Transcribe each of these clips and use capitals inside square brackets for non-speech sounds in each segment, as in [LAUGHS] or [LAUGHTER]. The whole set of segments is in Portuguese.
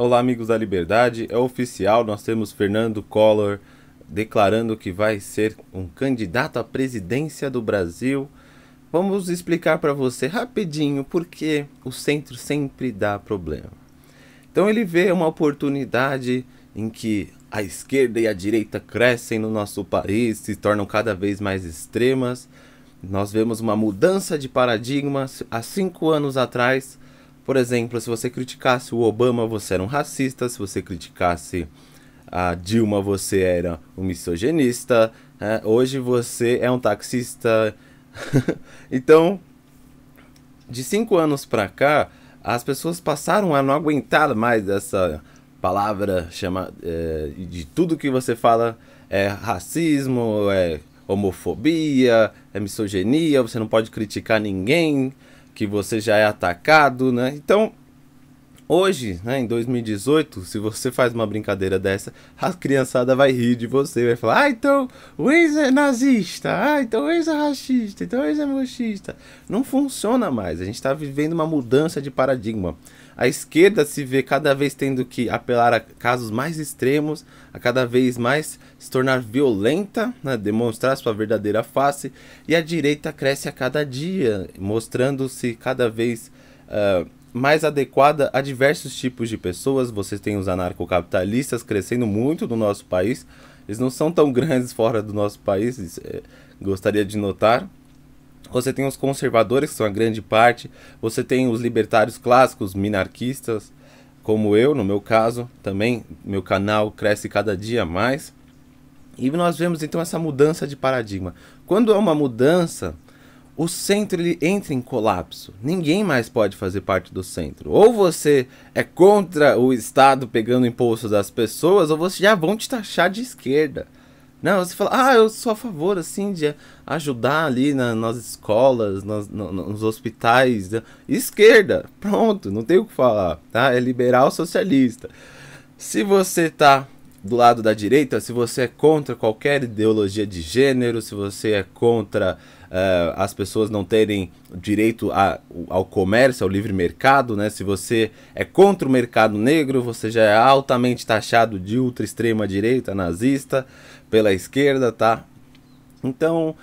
Olá, amigos da Liberdade. É oficial, nós temos Fernando Collor declarando que vai ser um candidato à presidência do Brasil. Vamos explicar para você rapidinho porque o centro sempre dá problema. Então ele vê uma oportunidade em que a esquerda e a direita crescem no nosso país, se tornam cada vez mais extremas. Nós vemos uma mudança de paradigma. Há cinco anos atrás, por exemplo, se você criticasse o Obama, você era um racista, se você criticasse a Dilma, você era um misoginista, é, hoje você é um taxista. [LAUGHS] então, de cinco anos para cá, as pessoas passaram a não aguentar mais essa palavra chama, é, de tudo que você fala é racismo, é homofobia, é misoginia, você não pode criticar ninguém que você já é atacado, né? Então, Hoje, né, em 2018, se você faz uma brincadeira dessa, a criançada vai rir de você, vai falar: ah, então o ex é nazista, ah, então o ex é racista, então o ex é machista Não funciona mais, a gente está vivendo uma mudança de paradigma. A esquerda se vê cada vez tendo que apelar a casos mais extremos, a cada vez mais se tornar violenta, né, demonstrar sua verdadeira face, e a direita cresce a cada dia, mostrando-se cada vez. Uh, mais adequada a diversos tipos de pessoas. Você tem os anarcocapitalistas crescendo muito no nosso país. Eles não são tão [LAUGHS] grandes fora do nosso país, é, gostaria de notar. Você tem os conservadores, que são a grande parte. Você tem os libertários clássicos, minarquistas, como eu, no meu caso, também. Meu canal cresce cada dia mais. E nós vemos então essa mudança de paradigma. Quando é uma mudança o centro ele entra em colapso. Ninguém mais pode fazer parte do centro. Ou você é contra o Estado pegando imposto das pessoas, ou você já vão te taxar de esquerda. Não, você fala, ah, eu sou a favor, assim, de ajudar ali na, nas escolas, nas, no, nos hospitais. Esquerda, pronto, não tem o que falar, tá? É liberal socialista. Se você tá do lado da direita, se você é contra qualquer ideologia de gênero, se você é contra uh, as pessoas não terem direito a, ao comércio, ao livre mercado, né? Se você é contra o mercado negro, você já é altamente taxado de ultra extrema direita, nazista, pela esquerda, tá? Então,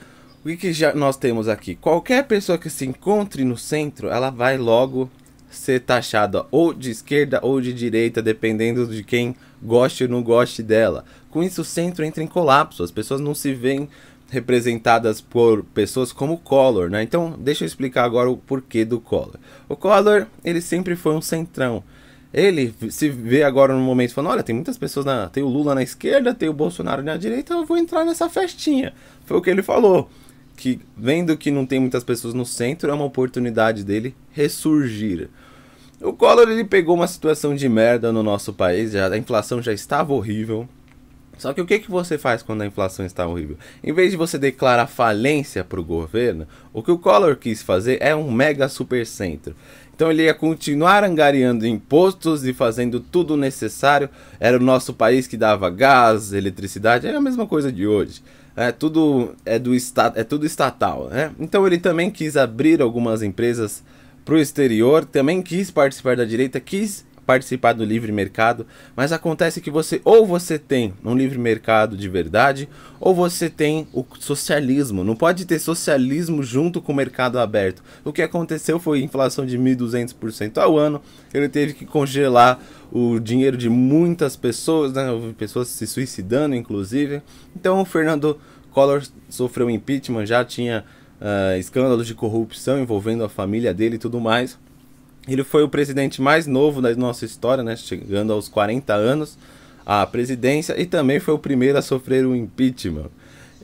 o que, que já nós temos aqui? Qualquer pessoa que se encontre no centro, ela vai logo ser taxada ou de esquerda ou de direita, dependendo de quem goste ou não goste dela. Com isso, o centro entra em colapso, as pessoas não se veem representadas por pessoas como Collor, né? Então, deixa eu explicar agora o porquê do Collor. O Collor, ele sempre foi um centrão. Ele se vê agora no momento falando, olha, tem muitas pessoas na, tem o Lula na esquerda, tem o Bolsonaro na direita, eu vou entrar nessa festinha. Foi o que ele falou, que vendo que não tem muitas pessoas no centro, é uma oportunidade dele ressurgir. O Collor ele pegou uma situação de merda no nosso país, já, a inflação já estava horrível, só que o que, que você faz quando a inflação está horrível? Em vez de você declarar falência para o governo, o que o Collor quis fazer é um mega supercentro. Então ele ia continuar angariando impostos e fazendo tudo necessário. Era o nosso país que dava gás, eletricidade, é a mesma coisa de hoje. É tudo é do estado, é tudo estatal, né? Então ele também quis abrir algumas empresas para o exterior, também quis participar da direita, quis participar do livre mercado, mas acontece que você ou você tem um livre mercado de verdade, ou você tem o socialismo. Não pode ter socialismo junto com o mercado aberto. O que aconteceu foi inflação de 1200% ao ano. Ele teve que congelar o dinheiro de muitas pessoas, né? pessoas se suicidando inclusive. Então o Fernando Collor sofreu impeachment, já tinha uh, escândalos de corrupção envolvendo a família dele e tudo mais. Ele foi o presidente mais novo da nossa história, né, chegando aos 40 anos à presidência e também foi o primeiro a sofrer um impeachment.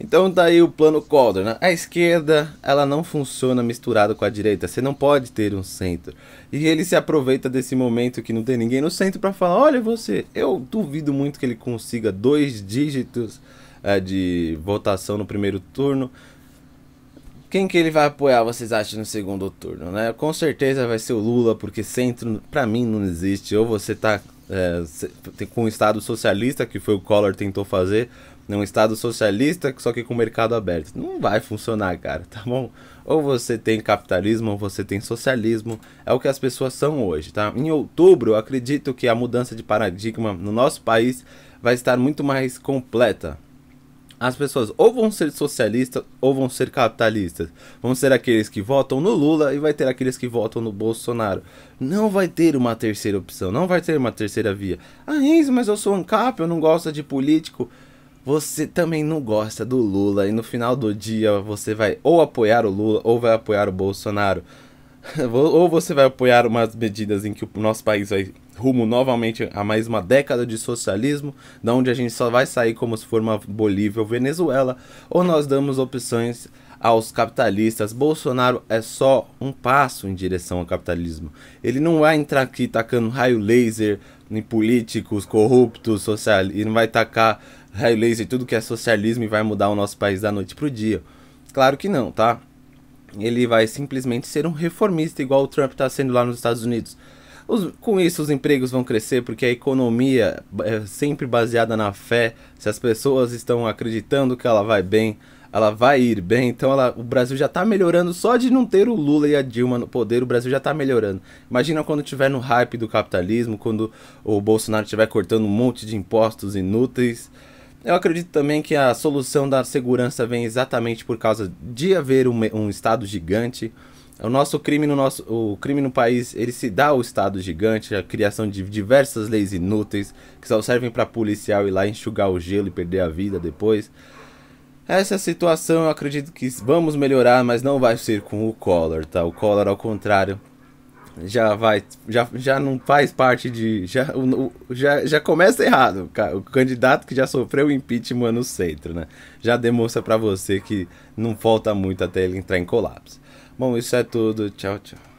Então tá aí o plano Calder, né? A esquerda, ela não funciona misturada com a direita, você não pode ter um centro. E ele se aproveita desse momento que não tem ninguém no centro para falar, olha você, eu duvido muito que ele consiga dois dígitos é, de votação no primeiro turno, quem que ele vai apoiar, vocês acham, no segundo turno, né? Com certeza vai ser o Lula, porque centro, para mim, não existe. Ou você tá é, com um Estado socialista, que foi o Collor tentou fazer, né? um Estado socialista, só que com o mercado aberto. Não vai funcionar, cara, tá bom? Ou você tem capitalismo, ou você tem socialismo. É o que as pessoas são hoje, tá? Em outubro, acredito que a mudança de paradigma no nosso país vai estar muito mais completa. As pessoas ou vão ser socialistas ou vão ser capitalistas. Vão ser aqueles que votam no Lula e vai ter aqueles que votam no Bolsonaro. Não vai ter uma terceira opção, não vai ter uma terceira via. Ah, Enzo, mas eu sou um eu não gosto de político. Você também não gosta do Lula e no final do dia você vai ou apoiar o Lula ou vai apoiar o Bolsonaro. [LAUGHS] ou você vai apoiar umas medidas em que o nosso país vai rumo novamente a mais uma década de socialismo, da onde a gente só vai sair como se for uma Bolívia ou Venezuela, ou nós damos opções aos capitalistas. Bolsonaro é só um passo em direção ao capitalismo. Ele não vai entrar aqui tacando raio laser em políticos corruptos, social, e não vai tacar raio laser tudo que é socialismo e vai mudar o nosso país da noite pro dia. Claro que não, tá? Ele vai simplesmente ser um reformista igual o Trump está sendo lá nos Estados Unidos. Os, com isso, os empregos vão crescer porque a economia é sempre baseada na fé. Se as pessoas estão acreditando que ela vai bem, ela vai ir bem. Então ela, o Brasil já está melhorando só de não ter o Lula e a Dilma no poder, o Brasil já está melhorando. Imagina quando tiver no hype do capitalismo, quando o Bolsonaro estiver cortando um monte de impostos inúteis. Eu acredito também que a solução da segurança vem exatamente por causa de haver um, um Estado gigante, o nosso crime no nosso, o crime no país, ele se dá ao estado gigante, a criação de diversas leis inúteis que só servem para policial ir lá enxugar o gelo e perder a vida depois. Essa situação eu acredito que vamos melhorar, mas não vai ser com o Collor, tá? O Collor ao contrário já vai já, já não faz parte de já, o, já já começa errado o candidato que já sofreu impeachment no centro né já demonstra para você que não falta muito até ele entrar em colapso Bom, isso é tudo. Tchau, tchau.